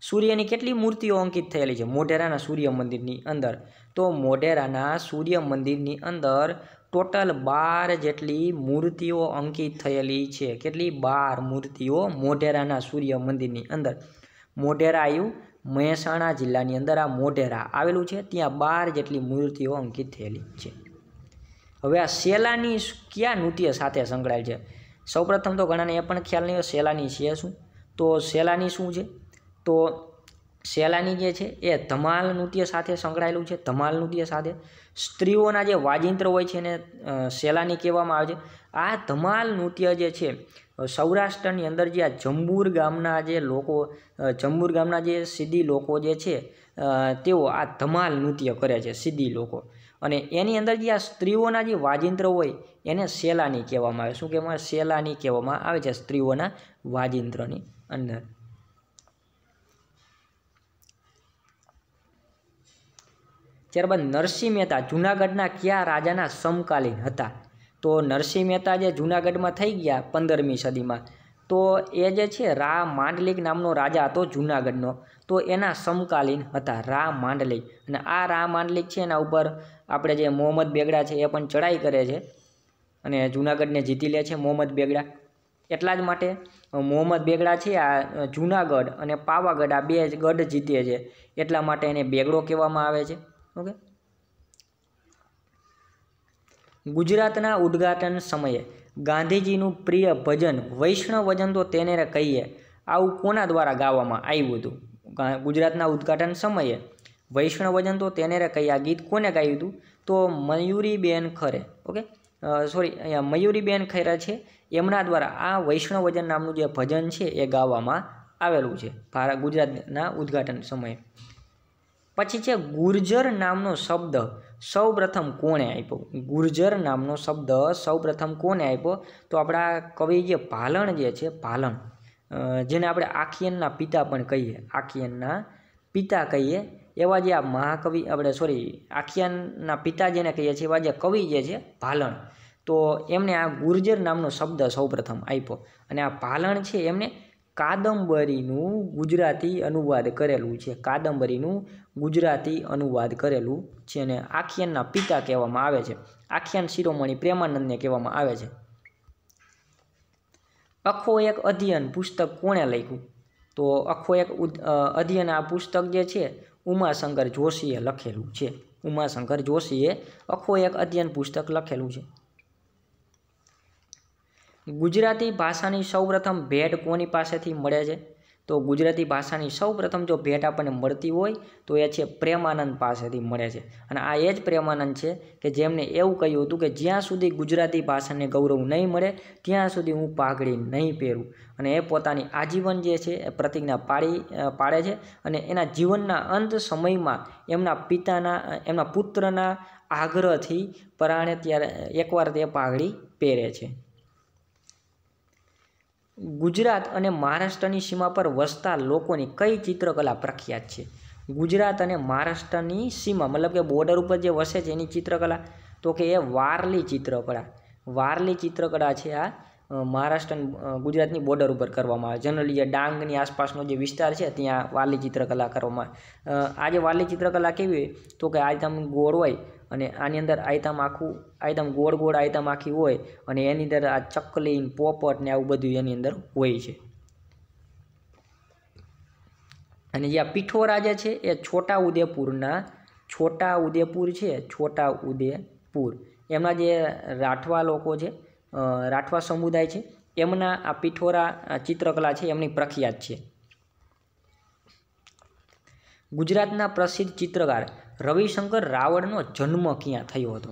સૂર્યની કેટલી મૂર્તિઓ અંકિત થયેલી છે મોઢેરાના સૂર્ય મંદિરની અંદર તો મોઢેરાના સૂર્ય મંદિરની અંદર ટોટલ બાર જેટલી મૂર્તિઓ અંકિત થયેલી છે કેટલી બાર મૂર્તિઓ મોઢેરાના સૂર્ય મંદિરની અંદર મોઢેરા આવ્યું મહેસાણા જિલ્લાની અંદર આ મોઢેરા આવેલું છે ત્યાં બાર જેટલી મૂર્તિઓ અંકિત થયેલી છે હવે આ શેલાની કયા નૃત્ય સાથે સંકળાયેલ છે સૌપ્રથમ તો ઘણાને એ પણ ખ્યાલ નહીં હોય સેલાની છે શું તો સેલાની શું છે તો સેલાની જે છે એ ધમાલ નૃત્ય સાથે સંકળાયેલું છે ધમાલ નૃત્ય સાથે સ્ત્રીઓના જે વાજિંત્ર હોય છે એને સેલાની કહેવામાં આવે છે આ ધમાલ નૃત્ય જે છે સૌરાષ્ટ્રની અંદર જે આ જંબુર ગામના જે લોકો જંબુર ગામના જે સીધી લોકો જે છે તેઓ આ ધમાલ નૃત્ય કરે છે સીધી લોકો અને એની અંદર જે આ સ્ત્રીઓના જે વાજિંત્ર હોય એને શેલાની કહેવામાં આવે શું કહેવામાં શેલાની કહેવામાં આવે છે સ્ત્રીઓના વાજિંત્રની અંદર ત્યારબાદ નરસિંહ મહેતા જૂનાગઢના કયા રાજાના સમકાલીન હતા તો નરસિંહ મહેતા જે જૂનાગઢમાં થઈ ગયા પંદરમી સદીમાં તો એ જે છે રા માંડલિક નામનો રાજા હતો જૂનાગઢનો તો એના સમકાલીન હતા રા માંડલિક અને આ રા માંડલિક છે એના ઉપર આપણે જે મોહમ્મદ બેગડા છે એ પણ ચડાઈ કરે છે અને જૂનાગઢને જીતી લે છે મોહમ્મદ બેગડા એટલા જ માટે મોહમ્મદ બેગડા છે આ જૂનાગઢ અને પાવાગઢ આ બે ગઢ જીતે છે એટલા માટે એને બેગડો કહેવામાં આવે છે ઓકે ગુજરાતના ઉદ્ઘાટન સમયે ગાંધીજીનું પ્રિય ભજન વૈષ્ણવ વૈષ્ણવજન તો તેને કહીએ આવું કોના દ્વારા ગાવામાં આવ્યું હતું ગુજરાતના ઉદ્ઘાટન સમયે વૈષ્ણવ વૈષ્ણવજન તો તેને કહીએ આ ગીત કોને ગાયું હતું તો મયુરીબેન ખરે ઓકે સોરી અહીંયા મયુરીબેન ખૈરા છે એમના દ્વારા આ વૈષ્ણવજન નામનું જે ભજન છે એ ગાવામાં આવેલું છે ભારત ગુજરાતના ઉદ્ઘાટન સમયે પછી છે ગુર્જર નામનો શબ્દ સૌપ્રથમ કોણે આપ્યો ગુર્જર નામનો શબ્દ સૌપ્રથમ કોણે આપ્યો તો આપણા કવિ જે ભાલણ જે છે ભાલણ જેને આપણે આખિયનના પિતા પણ કહીએ આખિયનના પિતા કહીએ એવા જે આ મહાકવિ આપણે સોરી આખ્યાનના પિતા જેને કહીએ છીએ એવા જે કવિ જે છે ભાલણ તો એમને આ ગુર્જર નામનો શબ્દ સૌપ્રથમ આપ્યો અને આ ભાલણ છે એમને કાદંબરીનું ગુજરાતી અનુવાદ કરેલું છે કાદંબરીનું ગુજરાતી અનુવાદ કરેલું છે અને આખ્યાનના પિતા કહેવામાં આવે છે આખ્યાન શિરોમણી પ્રેમાનંદને કહેવામાં આવે છે અખો એક અધ્યયન પુસ્તક કોણે લખ્યું તો અખો એક અધ્યયન આ પુસ્તક જે છે ઉમાશંકર જોશીએ લખેલું છે ઉમાશંકર જોશીએ આખો એક અધ્યયન પુસ્તક લખેલું છે ગુજરાતી ભાષાની સૌપ્રથમ ભેટ કોની પાસેથી મળે છે તો ગુજરાતી ભાષાની સૌ પ્રથમ જો ભેટ આપણને મળતી હોય તો એ છે પ્રેમાનંદ પાસેથી મળે છે અને આ એ જ પ્રેમાનંદ છે કે જેમને એવું કહ્યું હતું કે જ્યાં સુધી ગુજરાતી ભાષાને ગૌરવ નહીં મળે ત્યાં સુધી હું પાઘડી નહીં પહેરું અને એ પોતાની આજીવન જે છે એ પ્રતિજ્ઞા પાડી પાડે છે અને એના જીવનના અંત સમયમાં એમના પિતાના એમના પુત્રના આગ્રહથી પરાણે ત્યારે એકવાર તે પાઘડી પહેરે છે ગુજરાત અને મહારાષ્ટ્રની સીમા પર વસતા લોકોની કઈ ચિત્રકલા પ્રખ્યાત છે ગુજરાત અને મહારાષ્ટ્રની સીમા મતલબ કે બોર્ડર ઉપર જે વસે છે એની ચિત્રકલા તો કે એ વારલી ચિત્રકળા વારલી ચિત્રકળા છે આ મહારાષ્ટ્ર ગુજરાતની બોર્ડર ઉપર કરવામાં આવે જનરલી જે ડાંગની આસપાસનો જે વિસ્તાર છે ત્યાં વારલી ચિત્રકલા કરવામાં આ જે વારલી ચિત્રકલા કેવી હોય તો કે આજે તમે ગોળ હોય અને આની અંદર આયતામ આખું આયતામ ગોળ ગોળ આયતામ આખી હોય અને એની અંદર આ ચકલી પોપટ ને આવું બધું એની અંદર હોય છે અને જે આ પીઠો રાજા છે એ છોટા ઉદેપુરના છોટા ઉદેપુર છે છોટા ઉદેપુર એમના જે રાઠવા લોકો છે રાઠવા સમુદાય છે એમના આ પીઠોરા ચિત્રકલા છે એમની પ્રખ્યાત છે ગુજરાતના પ્રસિદ્ધ ચિત્રકાર રવિશંકર રાવળનો જન્મ ક્યાં થયો હતો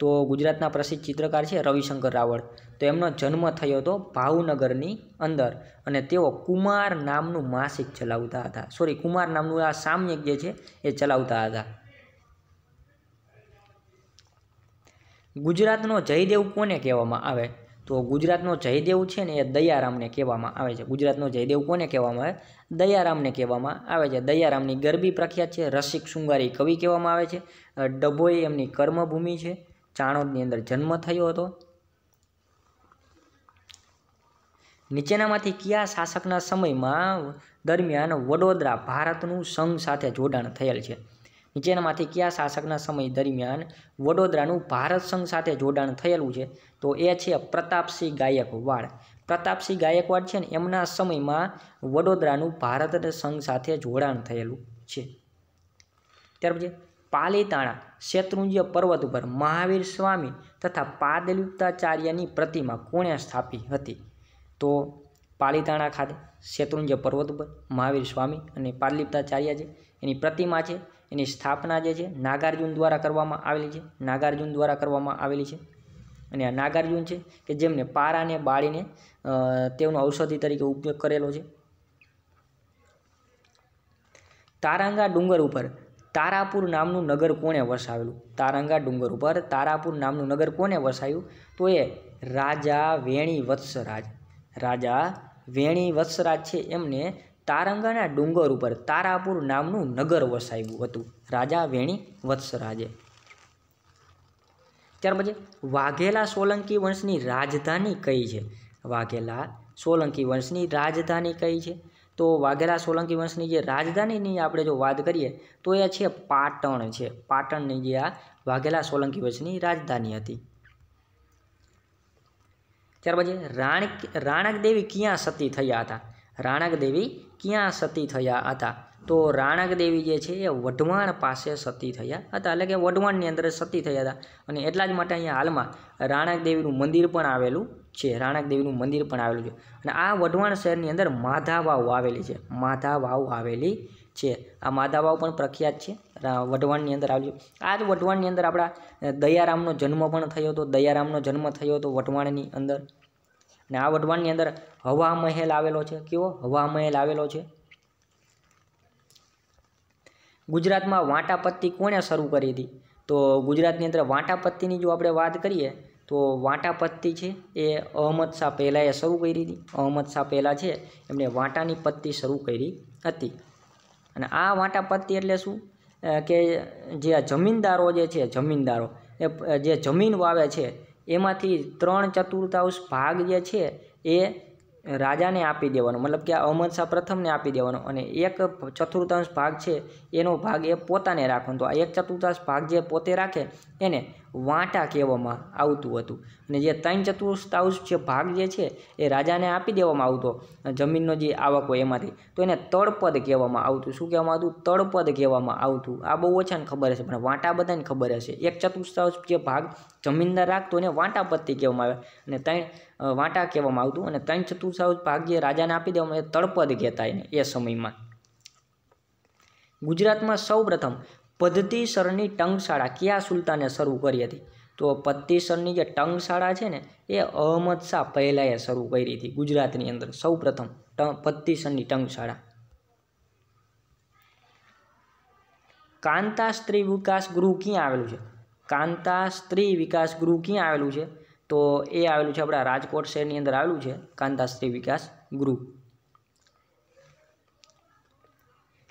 તો ગુજરાતના પ્રસિદ્ધ ચિત્રકાર છે રવિશંકર રાવળ તો એમનો જન્મ થયો હતો ભાવનગરની અંદર અને તેઓ કુમાર નામનું માસિક ચલાવતા હતા સોરી કુમાર નામનું આ સામ્યક જે છે એ ચલાવતા હતા ગુજરાતનો જયદેવ કોને કહેવામાં આવે તો ગુજરાતનો જયદેવ છે ને એ દયારામને કહેવામાં આવે છે ગુજરાતનો જયદેવ કોને કહેવામાં આવે દયારામને કહેવામાં આવે છે દયારામની ગરબી પ્રખ્યાત છે રસિક શૃંગારી કવિ કહેવામાં આવે છે ડભોઈ એમની કર્મભૂમિ છે ચાણોદની અંદર જન્મ થયો હતો નીચેનામાંથી કયા શાસકના સમયમાં દરમિયાન વડોદરા ભારતનું સંઘ સાથે જોડાણ થયેલ છે નીચેનામાંથી કયા શાસકના સમય દરમિયાન વડોદરાનું ભારત સંઘ સાથે જોડાણ થયેલું છે તો એ છે પ્રતાપસિંહ ગાયકવાડ પ્રતાપસિંહ ગાયકવાડ છે ને એમના સમયમાં વડોદરાનું ભારત સંઘ સાથે જોડાણ થયેલું છે ત્યાર પછી પાલીતાણા શેત્રુંજ્ય પર્વત ઉપર મહાવીર સ્વામી તથા પાદલિપ્તાચાર્યની પ્રતિમા કોણે સ્થાપી હતી તો પાલીતાણા ખાતે શેત્રુંજ્ય પર્વત ઉપર મહાવીર સ્વામી અને પાદલિપ્તાચાર્ય છે એની પ્રતિમા છે એની સ્થાપના જે છે નાગાર્જુન દ્વારા કરવામાં આવેલી છે નાગાર્જુન દ્વારા કરવામાં આવેલી છે અને આ નાગાર્જુન છે કે જેમને પારાને બાળીને તેનો ઔષધિ તરીકે ઉપયોગ કરેલો છે તારાંગા ડુંગર ઉપર તારાપુર નામનું નગર કોણે વસાવેલું તારાંગા ડુંગર ઉપર તારાપુર નામનું નગર કોને વસાયું તો એ રાજા વેણી વત્સરાજ રાજા વેણી વત્સરાજ છે એમને તારંગાના ડુંગર ઉપર તારાપુર નામનું નગર વસાવ્યું હતું રાજા વેણી વત્સરાજે ત્યાર પછી વાઘેલા સોલંકી વંશની રાજધાની કઈ છે વાઘેલા સોલંકી વંશની રાજધાની કઈ છે તો વાઘેલા સોલંકી વંશની જે રાજધાનીની આપણે જો વાત કરીએ તો એ છે પાટણ છે પાટણની જે આ વાઘેલા સોલંકી વંશની રાજધાની હતી ત્યાર પછી રાણ દેવી ક્યાં સતી થયા હતા રાણકદેવી ક્યાં સતી થયા હતા તો રાણકદેવી જે છે એ વઢવાણ પાસે સતી થયા હતા એટલે કે વઢવાણની અંદર સતી થયા હતા અને એટલા જ માટે અહીંયા હાલમાં રાણકદેવીનું મંદિર પણ આવેલું છે રાણકદેવીનું મંદિર પણ આવેલું છે અને આ વઢવાણ શહેરની અંદર માધા વાવ આવેલી છે માધા વાવ આવેલી છે આ માધા વાવ પણ પ્રખ્યાત છે વઢવાણની અંદર આવેલી આ જ વઢવાણની અંદર આપણા દયારામનો જન્મ પણ થયો હતો દયારામનો જન્મ થયો હતો વઢવાણની અંદર અને આ વઢવાણની અંદર હવા મહેલ આવેલો છે કેવો હવા મહેલ આવેલો છે ગુજરાતમાં વાંટાપત્તી કોણે શરૂ કરી હતી તો ગુજરાતની અંદર વાંટાપત્તીની જો આપણે વાત કરીએ તો વાંટાપત્તી છે એ અહમદ શાહ પહેલાં એ શરૂ કરી હતી અહમદ શાહ પહેલાં છે એમણે વાંટાની પત્તી શરૂ કરી હતી અને આ વાંટાપત્તી એટલે શું કે જે જમીનદારો જે છે જમીનદારો એ જે જમીન વાવે છે એમાંથી ત્રણ ચતુર્થાંશ ભાગ જે છે એ રાજાને આપી દેવાનો મતલબ કે આ અહમદ શાહ પ્રથમને આપી દેવાનો અને એક ચતુર્થાંશ ભાગ છે એનો ભાગ એ પોતાને રાખવાનો તો આ એક ચતુર્થાંશ ભાગ જે પોતે રાખે એને વાંટા કહેવામાં આવતું હતું અને જે ત્રણ ચતુર્થાંશ જે ભાગ જે છે એ રાજાને આપી દેવામાં આવતો જમીનનો જે આવક હોય એમાંથી તો એને તળપદ કહેવામાં આવતું શું કહેવામાં આવતું તળપદ કહેવામાં આવતું આ બહુ ઓછાને ખબર હશે પણ વાંટા બધાને ખબર હશે એક ચતુર્થાંશ જે ભાગ જમીનદાર રાખતો એને વાંટાપત્તિ કહેવામાં આવે અને ત્રણ વાંટા કહેવામાં આવતું અને ત્રણ ચતુર્થાંશ ભાગ જે રાજાને આપી દેવામાં એ તળપદ કહેતા એને એ સમયમાં ગુજરાતમાં સૌપ્રથમ પદ્ધતિસરની ટંગશાળા ક્યાં સુલતાને શરૂ કરી હતી તો પત્તીસરની જે ટંગશાળા છે ને એ અહમદ શાહ પહેલાંએ શરૂ કરી હતી ગુજરાતની અંદર સૌપ્રથમ પત્તીસરની ટંગશાળા કાંતા સ્ત્રી વિકાસ ગૃહ ક્યાં આવેલું છે કાંતા સ્ત્રી વિકાસ ગૃહ ક્યાં આવેલું છે તો એ આવેલું છે આપણા રાજકોટ શહેરની અંદર આવેલું છે કાંતા સ્ત્રી વિકાસ ગૃહ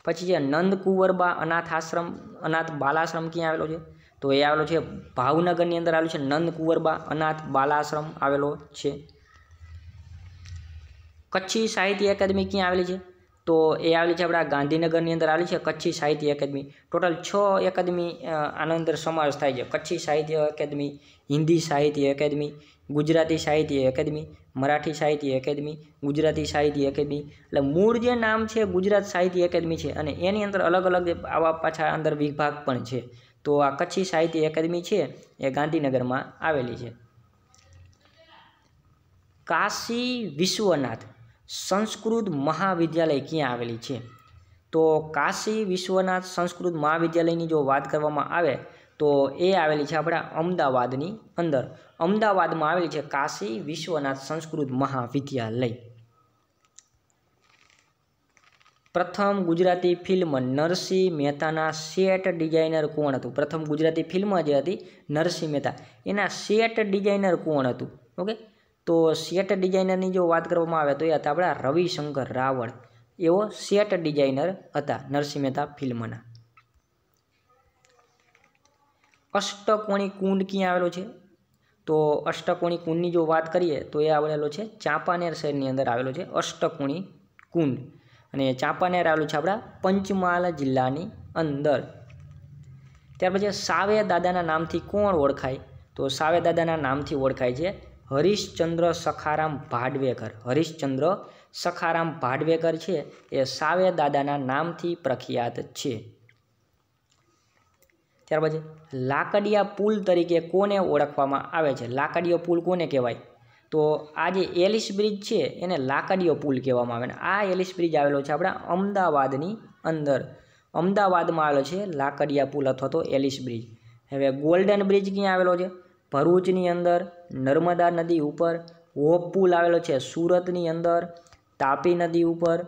પછી છે નંદ કુંવરબા અનાથ આશ્રમ અનાથ બાલાશ્રમ ક્યાં આવેલો છે તો એ આવેલો છે ભાવનગરની અંદર આવેલું છે નંદ કુંવરબા અનાથ બાલાશ્રમ આવેલો છે કચ્છી સાહિત્ય અકાદમી ક્યાં આવેલી છે તો એ આવેલી છે આપણા ગાંધીનગરની અંદર આવેલી છે કચ્છી સાહિત્ય એકેડમી ટોટલ છ એકેડમી આના અંદર સમાવેશ થાય છે કચ્છી સાહિત્ય એકેડમી હિન્દી સાહિત્ય એકેડમી ગુજરાતી સાહિત્ય એકેડમી મરાઠી સાહિત્ય એકેડમી ગુજરાતી સાહિત્ય એકેડમી એટલે મૂળ જે નામ છે ગુજરાત સાહિત્ય એકેડમી છે અને એની અંદર અલગ અલગ આવા પાછા અંદર વિભાગ પણ છે તો આ કચ્છી સાહિત્ય એકેડમી છે એ ગાંધીનગરમાં આવેલી છે કાશી વિશ્વનાથ સંસ્કૃત મહાવિદ્યાલય ક્યાં આવેલી છે તો કાશી વિશ્વનાથ સંસ્કૃત મહાવિદ્યાલયની જો વાત કરવામાં આવે તો એ આવેલી છે આપણા અમદાવાદની અંદર અમદાવાદમાં આવેલી છે કાશી વિશ્વનાથ સંસ્કૃત મહાવિદ્યાલય પ્રથમ ગુજરાતી ફિલ્મ નરસિંહ મહેતાના સેટ ડિઝાઇનર કોણ હતું પ્રથમ ગુજરાતી ફિલ્મ જે હતી નરસિંહ મહેતા એના સેટ ડિઝાઇનર કોણ હતું ઓકે તો સેટ ડિઝાઇનરની જો વાત કરવામાં આવે તો એ હતા આપણા રવિશંકર રાવળ એવો સેટ ડિઝાઇનર હતા નરસિંહ મહેતા ફિલ્મના અષ્ટકોણી કુંડ ક્યાં આવેલો છે તો અષ્ટકોણી કુંડની જો વાત કરીએ તો એ આવેલો છે ચાંપાનેર શહેરની અંદર આવેલો છે અષ્ટકોણી કુંડ અને ચાંપાનેર આવેલું છે આપણા પંચમહાલ જિલ્લાની અંદર ત્યાર પછી સાવે દાદાના નામથી કોણ ઓળખાય તો સાવે દાદાના નામથી ઓળખાય છે હરીશચંદ્ર સખારામ ભાડવેકર હરીશચંદ્ર સખારામ ભાડવેકર છે એ સાવે દાદાના નામથી પ્રખ્યાત છે ત્યાર પછી લાકડિયા પુલ તરીકે કોને ઓળખવામાં આવે છે લાકડીયો પુલ કોને કહેવાય તો આ જે એલિસ બ્રિજ છે એને લાકડીયો પુલ કહેવામાં આવે ને આ એલિસ બ્રિજ આવેલો છે આપણા અમદાવાદની અંદર અમદાવાદમાં આવેલો છે લાકડિયા પુલ અથવા તો એલિસ બ્રિજ હવે ગોલ્ડન બ્રિજ ક્યાં આવેલો છે ભરૂચની અંદર નર્મદા નદી ઉપર હોપ પુલ આવેલો છે સુરતની અંદર તાપી નદી ઉપર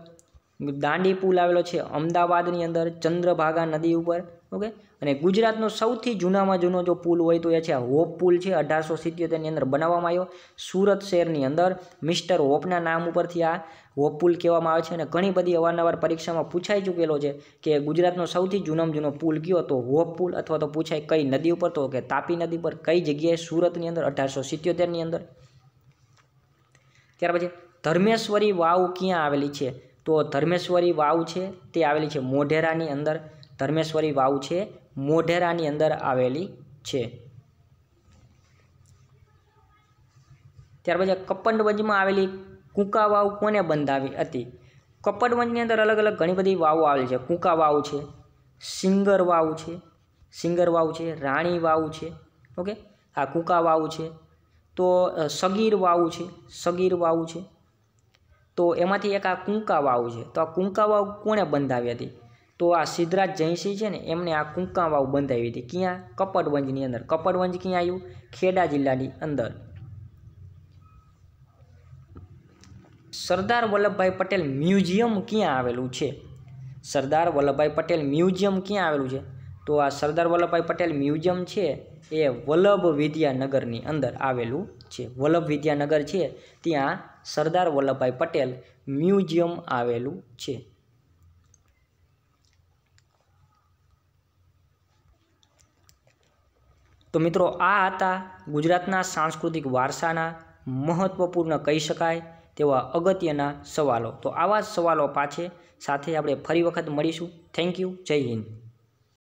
દાંડી પુલ આવેલો છે અમદાવાદની અંદર ચંદ્રભાગા નદી ઉપર ઓકે અને ગુજરાતનો સૌથી જૂનામાં જૂનો જો પુલ હોય તો એ છે હોપ પુલ છે અઢારસો સિત્યોતેરની અંદર બનાવવામાં આવ્યો સુરત શહેરની અંદર મિસ્ટર હોપના નામ ઉપરથી આ હોપ પુલ કહેવામાં આવે છે અને ઘણી બધી અવારનવાર પરીક્ષામાં પૂછાઈ ચૂકેલો છે કે ગુજરાતનો સૌથી જૂનામાં જૂનો પુલ કયો તો હોપ પુલ અથવા તો પૂછાય કઈ નદી ઉપર તો કે તાપી નદી પર કઈ જગ્યાએ સુરતની અંદર અઢારસો સિત્યોતેરની અંદર ત્યાર પછી ધર્મેશ્વરી વાવ ક્યાં આવેલી છે તો ધર્મેશ્વરી વાવ છે તે આવેલી છે મોઢેરાની અંદર ધર્મેશ્વરી વાવ છે મોઢેરાની અંદર આવેલી છે ત્યારબાદ કપ્પંડવંજમાં આવેલી કુંકા વાવ કોને બંધાવી હતી કપ્પડવંજની અંદર અલગ અલગ ઘણી બધી વાવો આવેલી છે કુંકા વાવ છે સિંગર વાવ છે સિંગર વાવ છે રાણી વાવ છે ઓકે આ કુંકા વાવ છે તો સગીર વાવ છે સગીર વાવ છે તો એમાંથી એક આ કુંકા વાવ છે તો આ કુંકા વાવ કોણે બંધાવી હતી તો આ સિદ્ધરાજ જયસિંહ છે ને એમણે આ કુંકા વાવ બંધાવી હતી ક્યાં કપડવંજની અંદર કપડવંજ ક્યાં આવ્યું ખેડા જિલ્લાની અંદર સરદાર વલ્લભભાઈ પટેલ મ્યુઝિયમ ક્યાં આવેલું છે સરદાર વલ્લભભાઈ પટેલ મ્યુઝિયમ ક્યાં આવેલું છે તો આ સરદાર વલ્લભભાઈ પટેલ મ્યુઝિયમ છે એ વલ્લભ વિદ્યાનગરની અંદર આવેલું છે વલ્લભ વિદ્યાનગર છે ત્યાં સરદાર વલ્લભભાઈ પટેલ મ્યુઝિયમ આવેલું છે તો મિત્રો આ હતા ગુજરાતના સાંસ્કૃતિક વારસાના મહત્ત્વપૂર્ણ કહી શકાય તેવા અગત્યના સવાલો તો આવા જ સવાલો પાછે સાથે આપણે ફરી વખત મળીશું થેન્ક યુ જય હિન્દ